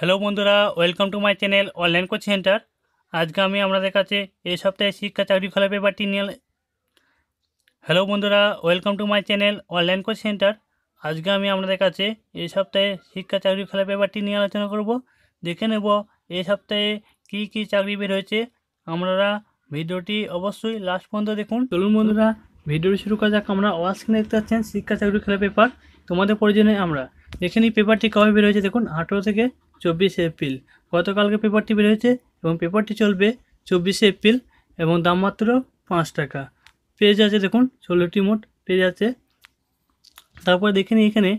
hello বন্ধুরা welcome to my channel online coaching centre আজকে আমি আপনাদের কাছে এই সপ্তাহে শিক্ষা চাকরি খোলা পেপারটি নিয়ে হ্যালো বন্ধুরা welcome to my channel online coaching centre আজকে আমি আপনাদের কাছে এই সপ্তাহে শিক্ষা চাকরি খোলা পেপারটি নিয়ে আলোচনা করব দেখে নেব এই সপ্তাহে কি কি চাকরি বের হয়েছে আপনারা ভিডিওটি অবশ্যই লাস্ট পর্যন্ত দেখুন চলুন বন্ধুরা ভিডিওটি শুরু করা যাক আমরা স্ক্রিনে দেখতে পাচ্ছেন শিক্ষা চাকরি খেলা পেপার তোমাদের প্রয়োজনে আমরা দেখে নিই পেপারটি কবে বের হয়েছে দেখুন আঠেরো থেকে চব্বিশে এপ্রিল গতকালকে পেপারটি বের হয়েছে এবং পেপারটি চলবে চব্বিশে এপ্রিল এবং দাম মাত্র পাঁচ টাকা পেজ আছে দেখুন ষোলোটি মোট পেজ আছে তারপর দেখে নিই এখানে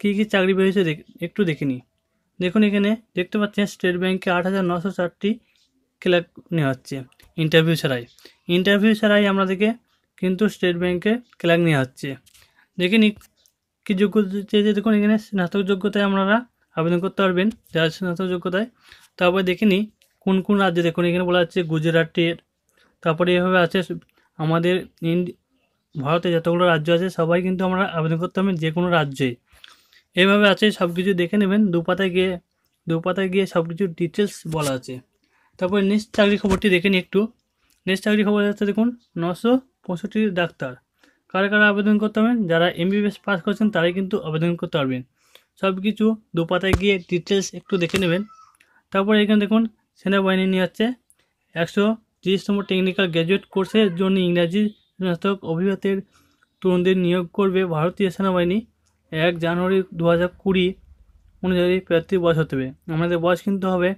কী কী চাকরি বের হয়েছে একটু দেখে নিই দেখুন এখানে দেখতে পাচ্ছেন স্টেট ব্যাঙ্কে আট হাজার নশো চারটি ক্লার্ক নেওয়া হচ্ছে ইন্টারভিউ ছাড়াই ইন্টারভিউ ছাড়াই আপনাদেরকে কিন্তু স্টেট ব্যাঙ্কে ক্লার্ক নেওয়া হচ্ছে দেখে নিই কী যোগ্যতা চেয়েছে দেখুন এখানে স্নাতক যোগ্যতায় আপনারা আবেদন করতে পারবেন যার স্নাতক যোগ্যতায় তারপরে দেখে নিই কোন কোন রাজ্যে দেখুন এখানে বলা হচ্ছে গুজরাটের তারপরে এভাবে আছে আমাদের ভারতে যতগুলো রাজ্য আছে সবাই কিন্তু আমরা আবেদন করতে হবে যে কোনো রাজ্যে এভাবে আছে সব কিছু দেখে নেবেন দুপাতায় গিয়ে দুপাতায় গিয়ে সব কিছু ডিটেলস বলা আছে তারপরে নেক্সট চাকরি খবরটি দেখে নিই একটু নেক্সট চাকরি খবর আছে দেখুন নশো পঁয়ষট্টি ডাক্তার কারা কারা আবেদন করতে হবে যারা এমবিবিএস পাস করছেন তারাই কিন্তু আবেদন করতে পারবেন সব কিছু দুপাতায় গিয়ে ডিটেলস একটু দেখে নেবেন তারপর এখানে দেখুন সেনাবাহিনী নিয়ে আসছে একশো তিরিশতম টেকনিক্যাল গ্র্যাজুয়েট কোর্সের জন্য ইংরাজি স্নাতক অভিভাবকের তরুণদের নিয়োগ করবে ভারতীয় সেনাবাহিনী এক জানুয়ারি দু হাজার কুড়ি অনুযায়ী প্রার্থীর বয়স হতে হবে আমাদের বয়স কিন্তু হবে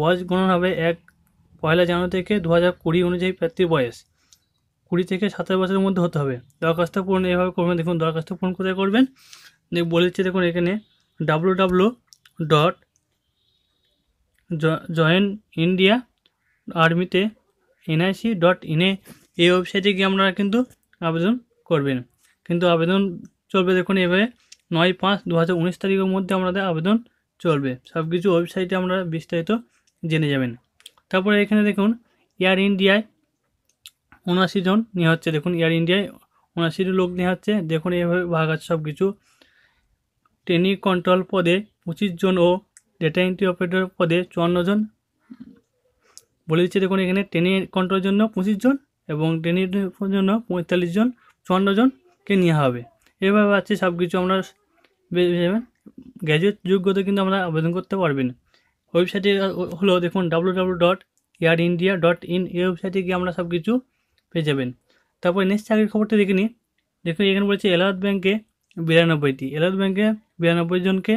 বয়স গণন হবে এক পয়লা জানুয়ারি থেকে দু হাজার কুড়ি অনুযায়ী প্রার্থীর বয়স কুড়ি থেকে সাতাশ বছরের মধ্যে হতে হবে দরখাস্ত পূরণ এভাবে করবেন দেখুন দরখাস্ত পূরণ কোথায় করবেন বলেছি দেখুন এখানে W W dot join India আর্মিতে এনআইসি ডট ইনে এই ওয়েবসাইটে গিয়ে আপনারা কিন্তু আবেদন করবেন কিন্তু আবেদন চলবে দেখুন এভাবে নয় পাঁচ দু হাজার উনিশ তারিখের মধ্যে আমাদের আবেদন চলবে সব কিছু ওয়েবসাইটে আমরা বিস্তারিত জেনে যাবেন তারপরে এখানে দেখুন এয়ার ইন্ডিয়ায় উনআশি জন নেওয়া হচ্ছে দেখুন এয়ার ইন্ডিয়ায় উনআশিটি লোক নেওয়া হচ্ছে দেখুন এভাবে ভাগ আছে সব কিছু ট্রেনিং কন্ট্রোল পদে পঁচিশ জন ও ডেটা এন্ট্রি অপারেটর পদে চুয়ান্ন জন বলে দিচ্ছে দেখুন এখানে ট্রেনিং কন্ট্রোলের জন্য পঁচিশ জন এবং ট্রেনিং জন্য পঁয়তাল্লিশ জন চুয়ান্ন জনকে নেওয়া হবে এভাবে আছে সব কিছু আমরা গ্র্যাজুয়েট যোগ্যতা কিন্তু আমরা আবেদন করতে পারবেন ওয়েবসাইটে হলো দেখুন W W dot air India dot in এই ওয়েবসাইটে গিয়ে আমরা সব কিছু পেয়ে যাবেন তারপরে নেক্সট চাকরির খবরটা দেখে নিই দেখুন এখানে বলছে এলাহাবাদ ব্যাঙ্কে বিরানব্বইটি এলাদ ব্যাংকে বিরানব্বই জনকে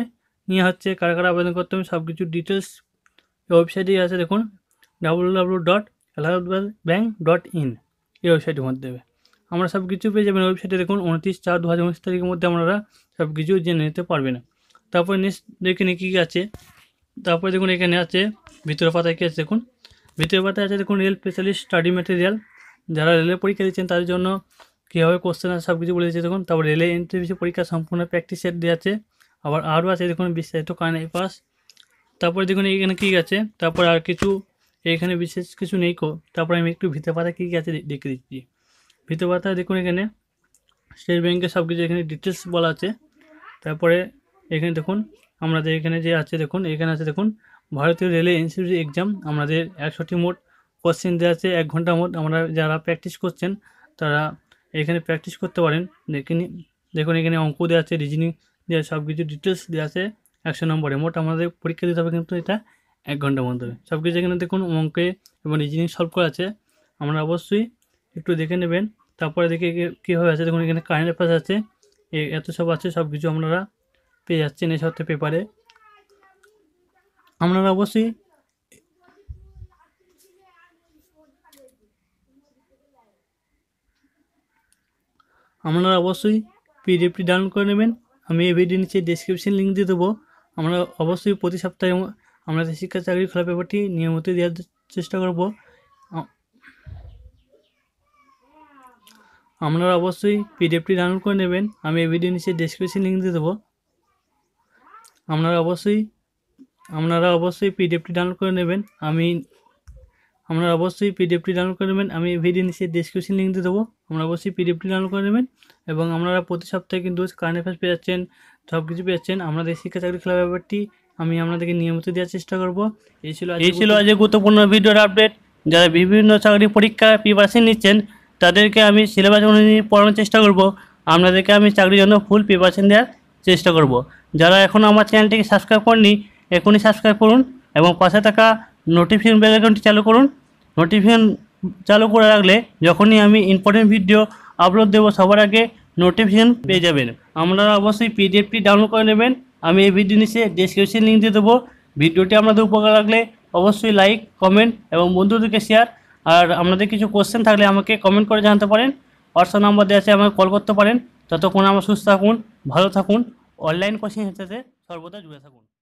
নিয়ে হচ্ছে কারা কারা আবেদন করতে হবে সব কিছু ডিটেলস ওয়েবসাইটেই আছে দেখুন W W dot Allahabad bank dot in এই ওয়েবসাইটের মধ্যে দেবে আমরা সব কিছু পেয়ে যাবেন ওয়েবসাইটে দেখুন উনত্রিশ চার দু হাজার উনিশ তারিখের মধ্যে আপনারা সব কিছু জেনে নিতে পারবেন তারপরে নেক্সট নিয়ে কী কী আছে তারপরে দেখুন এখানে আছে ভিতরে পাতায় কী আছে দেখুন ভিতরে পাতায় আছে দেখুন রেল স্পেশালিস্ট স্টাডি ম্যাটেরিয়াল যারা রেলের পরীক্ষা দিচ্ছেন তাদের জন্য কীভাবে কোশ্চেন আছে সব কিছু বলে দিচ্ছে দেখুন তারপর রেলে ইন্টারভিউ পরীক্ষা সম্পূর্ণ প্র্যাকটিস সেট দেওয়া আছে আবার আরও আছে দেখুন বিস্তারিত কারণ এই পাস তারপরে দেখুন এখানে কী আছে তারপর আর কিছু এখানে বিশেষ কিছু নেই কো তারপরে আমি একটু ভিতে পাতা কী কী আছে দেখে দিচ্ছি ভিতে পাতা দেখুন এখানে স্টেট ব্যাঙ্কের সব কিছু এখানে ডিটেলস বলা আছে তারপরে এখানে দেখুন আমাদের এখানে যে আছে দেখুন এখানে আছে দেখুন ভারতীয় রেলে ইনস্টিটিউট এক্সাম আমাদের একশোটি মোট কোশ্চেন দেওয়া আছে এক ঘন্টা মোট আমরা যারা প্র্যাকটিস করছেন তারা এখানে প্র্যাকটিস করতে পারেন দেখেন দেখুন এখানে অঙ্ক দেওয়া আছে রিজনিং দেওয়া সব কিছু ডিটেলস দেওয়া আছে একশো নম্বরে মোট আমাদের পরীক্ষা দিতে হবে কিন্তু এটা এক ঘন্টার মধ্যে সব কিছু এখানে দেখুন অঙ্কে এবং রিজনিং সলভ করা আছে আমরা অবশ্যই একটু দেখে নেবেন তারপরে দেখে কীভাবে আছে দেখুন এখানে কারেন্ট অ্যাফেয়ার্স আছে এত সব আছে সব কিছু আপনারা পেয়ে যাচ্ছেন এই সপ্তাহে পেপারে আপনারা অবশ্যই আপনারা অবশ্যই পিডিএফটি ডাউনলোড করে নেবেন আমি এই ভিডিও নিচে ডিসক্রিপশন লিঙ্ক দিয়ে দেবো আমরা অবশ্যই প্রতি সপ্তাহে আমাদের শিক্ষা চাকরি খোলা পেপারটি নিয়মিত দেওয়ার চেষ্টা করব আপনারা অবশ্যই পিডিএফটি ডাউনলোড করে নেবেন আমি এই ভিডিও নিচে ডিসক্রিপশন লিঙ্ক দিয়ে দেবো আপনারা অবশ্যই আপনারা অবশ্যই পিডিএফটি ডাউনলোড করে নেবেন আমি আপনারা অবশ্যই পিডিএফটি ডাউনলোড করে নেবেন আমি ভিডিও নিচে ডিসক্রিপশন লিঙ্ক দিয়ে দেবো আমরা অবশ্যই পিডিএফটি ডাউনলোড করে নেবেন এবং আপনারা প্রতি সপ্তাহে কিন্তু কারেন্ট অ্যাফেয়ার্স পেয়ে যাচ্ছেন সব কিছু পেয়ে যাচ্ছেন আমাদের শিক্ষা চাকরি খেলা ব্যাপারটি আমি আপনাদেরকে নিয়মিত দেওয়ার চেষ্টা করব এই ছিল এই ছিল আজ গুরুত্বপূর্ণ ভিডিওর আপডেট যারা বিভিন্ন চাকরি পরীক্ষা প্রিপারেশন নিচ্ছেন তাদেরকে আমি সিলেবাস অনুযায়ী পড়ানোর চেষ্টা করব আপনাদেরকে আমি চাকরির জন্য ফুল প্রিপারেশন দেওয়ার চেষ্টা করব যারা এখনও আমার চ্যানেলটিকে সাবস্ক্রাইব করেননি এখনই সাবস্ক্রাইব করুন এবং পাশে থাকা নোটিফিকেশন বেল আইকনটি চালু করুন নোটিফিকেশন চালু করে রাখলে যখনই আমি ইম্পর্টেন্ট ভিডিও আপলোড দেবো সবার আগে নোটিফিকেশন পেয়ে যাবেন আপনারা অবশ্যই পিডিএফটি ডাউনলোড করে নেবেন আমি এই ভিডিও নিচে ডিসক্রিপশন লিঙ্ক দিয়ে দেবো ভিডিওটি আপনাদের উপকার লাগলে অবশ্যই লাইক কমেন্ট এবং বন্ধুদেরকে শেয়ার আর আপনাদের কিছু কোশ্চেন থাকলে আমাকে কমেন্ট করে জানতে পারেন হোয়াটসঅ্যাপ নাম্বার দেওয়া আছে আমাকে কল করতে পারেন ততক্ষণ আমার সুস্থ থাকুন ভালো থাকুন অনলাইন কোচিং হিসেবে সর্বদা জুড়ে থাকুন